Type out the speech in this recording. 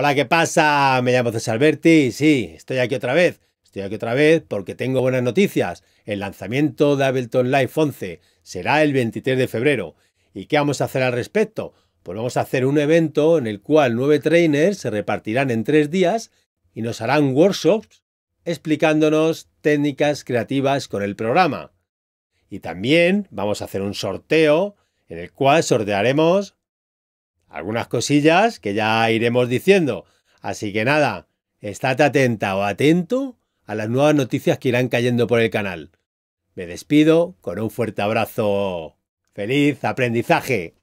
Hola, ¿qué pasa? Me llamo César Berti. y sí, estoy aquí otra vez. Estoy aquí otra vez porque tengo buenas noticias. El lanzamiento de Ableton Live 11 será el 23 de febrero. ¿Y qué vamos a hacer al respecto? Pues vamos a hacer un evento en el cual nueve trainers se repartirán en tres días y nos harán workshops explicándonos técnicas creativas con el programa. Y también vamos a hacer un sorteo en el cual sortearemos algunas cosillas que ya iremos diciendo. Así que nada, estate atenta o atento a las nuevas noticias que irán cayendo por el canal. Me despido con un fuerte abrazo. ¡Feliz aprendizaje!